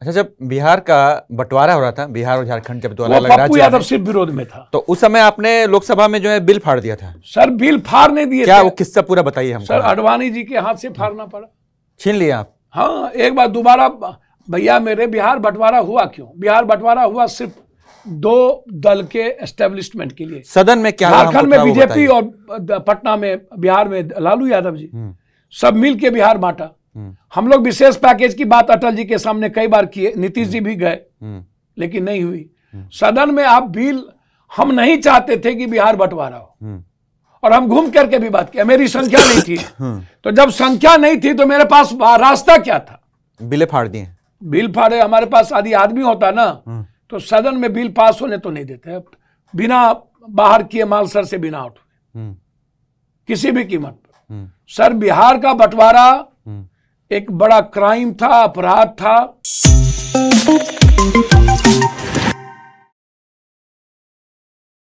अच्छा जब बिहार का बंटवारा हो रहा था बिहार और झारखंड जब दो अलग राज्य यादव सिर्फ विरोध में था तो उस समय आपने लोकसभा में जो है बिल फाड़ दिया था सर बिल फाड़ नहीं क्या वो किस्सा पूरा बताइए हम सर अडवाणी जी के हाथ से फाड़ना पड़ा छीन लिया आप हाँ एक बार दोबारा भैया मेरे बिहार बंटवारा हुआ क्यों बिहार बंटवारा हुआ सिर्फ दो दल के एस्टेब्लिशमेंट के लिए सदन में क्या झारखंड में बीजेपी और पटना में बिहार में लालू यादव जी हम्म। सब मिल के बिहार बांटा हम लोग विशेष पैकेज की बात अटल जी के सामने कई बार किए नीतीश जी भी गए लेकिन नहीं हुई सदन में आप बिल हम नहीं चाहते थे कि बिहार बंटवारा हो और हम घूम करके भी बात किया मेरी संख्या नहीं थी तो जब संख्या नहीं थी तो मेरे पास रास्ता क्या था बिले फाड़ दिए बिल फाड़े हमारे पास आदि आदमी होता ना हम्म। तो सदन में बिल पास होने तो नहीं देते बिना बाहर किए माल सर से बिना उठ हम्म। किसी भी कीमत पर हम्म। सर बिहार का बंटवारा एक बड़ा क्राइम था अपराध था